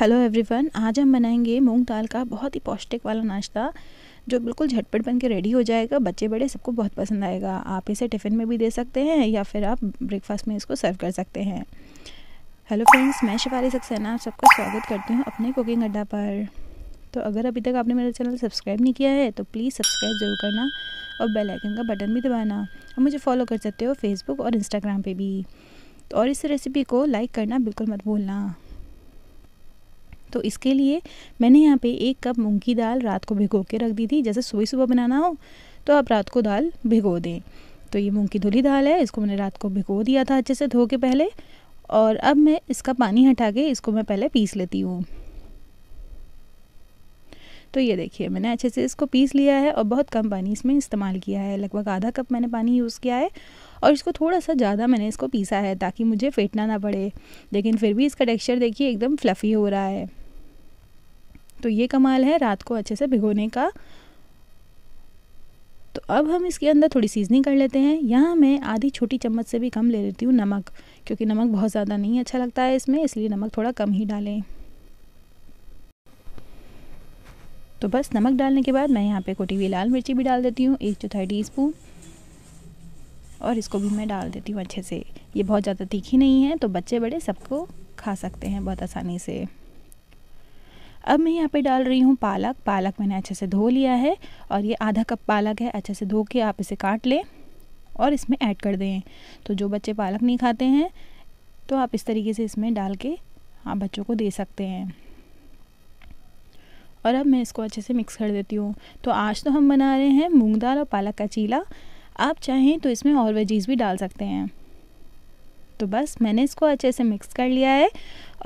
hello everyone आज हम बनाएंगे मूंग दाल का बहुत ही पौष्टिक वाला नाश्ता जो बिल्कुल झटपट बन के रेडी हो जाएगा बच्चे बड़े सबको बहुत पसंद आएगा आप इसे टिफ़िन में भी दे सकते हैं या फिर आप ब्रेकफास्ट में इसको सर्व कर सकते हैं हेलो फ्रेंड्स मैं शिवाली सक्सेना आप सबका स्वागत करती हूँ अपने कुकिंग अड्डा पर तो अगर अभी तक आपने मेरा चैनल सब्सक्राइब नहीं किया है तो प्लीज़ सब्सक्राइब ज़रूर करना और बेल आइकन का बटन भी दबाना और मुझे फॉलो कर सकते हो फेसबुक और इंस्टाग्राम पे भी तो और इस रेसिपी को लाइक करना बिल्कुल मत भूलना तो इसके लिए मैंने यहाँ पे एक कप मूंग की दाल रात को भिगो के रख दी थी जैसे सुबह सुबह बनाना हो तो आप रात को दाल भिगो दें तो ये मूंग की धुली दाल है इसको मैंने रात को भिगो दिया था अच्छे से धो के पहले और अब मैं इसका पानी हटा के इसको मैं पहले पीस लेती हूँ तो ये देखिए मैंने अच्छे से इसको पीस लिया है और बहुत कम पानी इसमें इस्तेमाल किया है लगभग आधा कप मैंने पानी यूज़ किया है और इसको थोड़ा सा ज़्यादा मैंने इसको पीसा है ताकि मुझे फेंटना ना पड़े लेकिन फिर भी इसका टेक्स्चर देखिए एकदम फ्लफ़ी हो रहा है तो ये कमाल है रात को अच्छे से भिगोने का तो अब हम इसके अंदर थोड़ी सीजनिंग कर लेते हैं यहाँ मैं आधी छोटी चम्मच से भी कम ले लेती हूँ नमक क्योंकि नमक बहुत ज़्यादा नहीं अच्छा लगता है इसमें इसलिए नमक थोड़ा कम ही डालें तो बस नमक डालने के बाद मैं यहाँ पे कोटी हुई लाल मिर्ची भी डाल देती हूँ एक चौथाई टी स्पून और इसको भी मैं डाल देती हूँ अच्छे से ये बहुत ज़्यादा तीखी नहीं है तो बच्चे बड़े सबको खा सकते हैं बहुत आसानी से अब मैं यहाँ पे डाल रही हूँ पालक पालक मैंने अच्छे से धो लिया है और ये आधा कप पालक है अच्छे से धो के आप इसे काट लें और इसमें ऐड कर दें तो जो बच्चे पालक नहीं खाते हैं तो आप इस तरीके से इसमें डाल के आप बच्चों को दे सकते हैं और अब मैं इसको अच्छे से मिक्स कर देती हूँ तो आज तो हम बना रहे हैं मूँग दाल और पालक का चीला आप चाहें तो इसमें और वेजीज भी डाल सकते हैं तो बस मैंने इसको अच्छे से मिक्स कर लिया है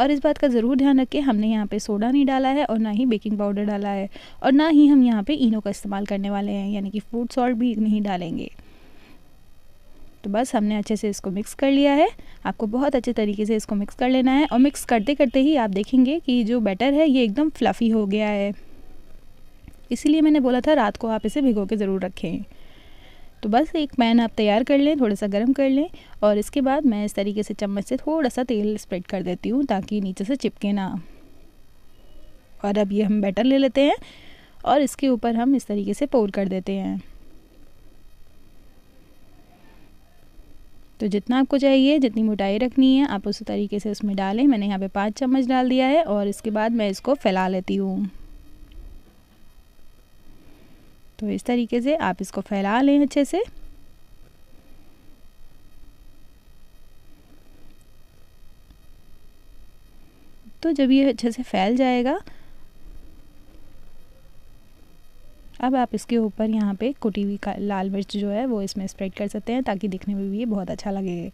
और इस बात का ज़रूर ध्यान रखें हमने यहाँ पे सोडा नहीं डाला है और ना ही बेकिंग पाउडर डाला है और ना ही हम यहाँ पे इनो का इस्तेमाल करने वाले हैं यानी कि फूड सॉल्ट भी नहीं डालेंगे तो बस हमने अच्छे से इसको मिक्स कर लिया है आपको बहुत अच्छे तरीके से इसको मिक्स कर लेना है और मिक्स करते करते ही आप देखेंगे कि जो बैटर है ये एकदम फ्लफ़ी हो गया है इसीलिए मैंने बोला था रात को आप इसे भिगो के ज़रूर रखें तो बस एक पैन आप तैयार कर लें थोड़ा सा गर्म कर लें और इसके बाद मैं इस तरीके से चम्मच से थोड़ा सा तेल स्प्रेड कर देती हूँ ताकि नीचे से चिपके ना और अब ये हम बैटर ले लेते हैं और इसके ऊपर हम इस तरीके से पोर कर देते हैं तो जितना आपको चाहिए जितनी मोटाई रखनी है आप उस तरीके से उसमें डालें मैंने यहाँ पे पाँच चम्मच डाल दिया है और इसके बाद मैं इसको फैला लेती हूँ तो इस तरीके से आप इसको फैला लें अच्छे से तो जब ये अच्छे से फैल जाएगा अब आप इसके ऊपर यहाँ पे कुटी हुई लाल मिर्च जो है वो इसमें स्प्रेड कर सकते हैं ताकि दिखने में भी ये बहुत अच्छा लगे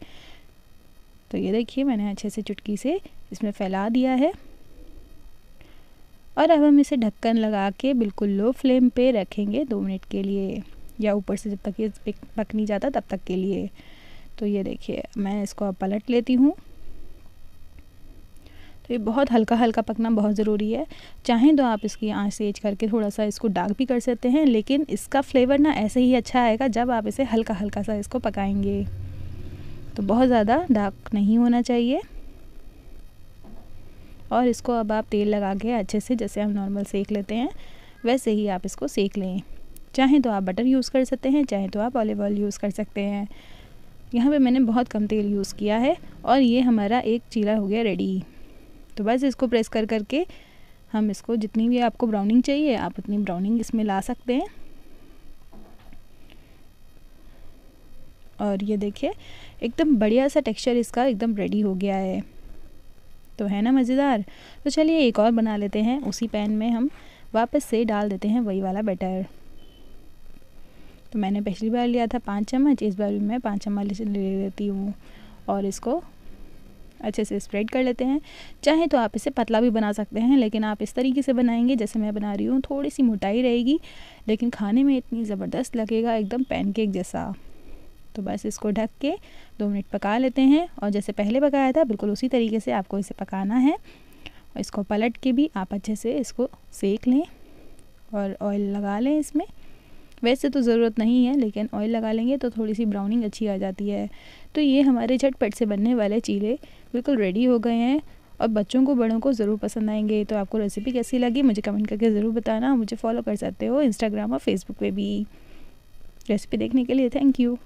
तो ये देखिए मैंने अच्छे से चुटकी से इसमें फैला दिया है और अब हम इसे ढक्कन लगा के बिल्कुल लो फ्लेम पे रखेंगे दो मिनट के लिए या ऊपर से जब तक ये पक नहीं जाता तब तक के लिए तो ये देखिए मैं इसको अब पलट लेती हूँ तो ये बहुत हल्का हल्का पकना बहुत ज़रूरी है चाहें तो आप इसकी आँच एज करके थोड़ा सा इसको डार्क भी कर सकते हैं लेकिन इसका फ्लेवर ना ऐसे ही अच्छा आएगा जब आप इसे हल्का हल्का सा इसको पकाएंगे तो बहुत ज़्यादा डार्क नहीं होना चाहिए और इसको अब आप तेल लगा के अच्छे से जैसे हम नॉर्मल सेक लेते हैं वैसे ही आप इसको सेक लें चाहें तो आप बटर यूज़ कर सकते हैं चाहें तो आप ऑलिव ऑयल यूज़ कर सकते हैं यहाँ पे मैंने बहुत कम तेल यूज़ किया है और ये हमारा एक चीला हो गया रेडी तो बस इसको प्रेस कर करके हम इसको जितनी भी आपको ब्राउनिंग चाहिए आप उतनी ब्राउनिंग इसमें ला सकते हैं और ये देखिए एकदम बढ़िया सा टेक्सचर इसका एकदम रेडी हो गया है तो है ना मज़ेदार तो चलिए एक और बना लेते हैं उसी पैन में हम वापस से डाल देते हैं वही वाला बैटर तो मैंने पिछली बार लिया था पाँच चम्मच इस बार भी मैं पाँच चम्मच ले लेती हूँ और इसको अच्छे से स्प्रेड कर लेते हैं चाहे तो आप इसे पतला भी बना सकते हैं लेकिन आप इस तरीके से बनाएंगे जैसे मैं बना रही हूँ थोड़ी सी मोटाई रहेगी लेकिन खाने में इतनी ज़बरदस्त लगेगा एकदम पैनकेक जैसा तो बस इसको ढक के दो मिनट पका लेते हैं और जैसे पहले पकाया था बिल्कुल उसी तरीके से आपको इसे पकाना है और इसको पलट के भी आप अच्छे से इसको सेक लें और ऑयल लगा लें इसमें वैसे तो ज़रूरत नहीं है लेकिन ऑयल लगा लेंगे तो थोड़ी सी ब्राउनिंग अच्छी आ जाती है तो ये हमारे झटपट से बनने वाले चीले बिल्कुल रेडी हो गए हैं और बच्चों को बड़ों को ज़रूर पसंद आएंगे तो आपको रेसिपी कैसी लगी मुझे कमेंट करके ज़रूर बताना मुझे फॉलो कर सकते हो इंस्टाग्राम और फेसबुक पर भी रेसिपी देखने के लिए थैंक यू